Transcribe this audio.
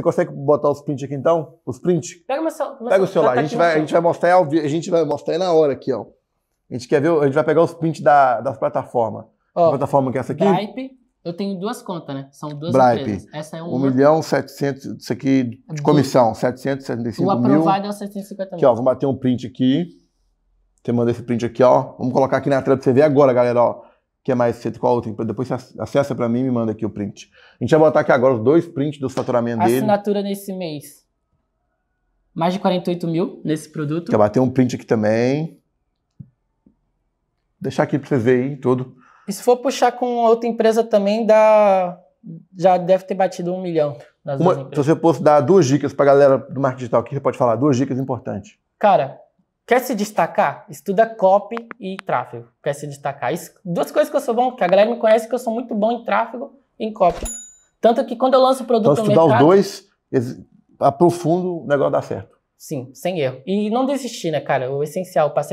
Você consegue botar os prints aqui então? Os prints. Pega, Pega o celular. Tá a, gente vai, a gente vai mostrar a gente vai mostrar na hora aqui, ó. A gente quer ver, a gente vai pegar os prints da, das plataformas. Oh, a plataforma que é essa aqui? Bripe, eu tenho duas contas, né? São duas Bripe. empresas. Essa é uma. 1 um milhão 700, isso aqui é de comissão, 775 mil. O aprovado é 750 mil. Aqui, ó, vamos bater um print aqui. Você manda esse print aqui, ó. Vamos colocar aqui na tela pra você ver agora, galera, ó que é mais cedo, qual outra empresa? Depois você acessa para mim e me manda aqui o print. A gente vai botar aqui agora os dois prints do faturamento Assinatura dele. Assinatura nesse mês. Mais de 48 mil nesse produto. Quer bater um print aqui também. Deixar aqui para você ver aí tudo. E se for puxar com outra empresa também, dá... já deve ter batido um milhão. Nas Uma, se você fosse dar duas dicas para galera do marketing digital, aqui, que você pode falar? Duas dicas importantes. Cara, Quer se destacar? Estuda copy e tráfego. Quer se destacar? Isso, duas coisas que eu sou bom, que a galera me conhece que eu sou muito bom em tráfego e em copy. Tanto que quando eu lanço o produto então, estudar mercado, os dois, aprofundo, o negócio dá certo. Sim, sem erro. E não desistir, né, cara? O essencial, passei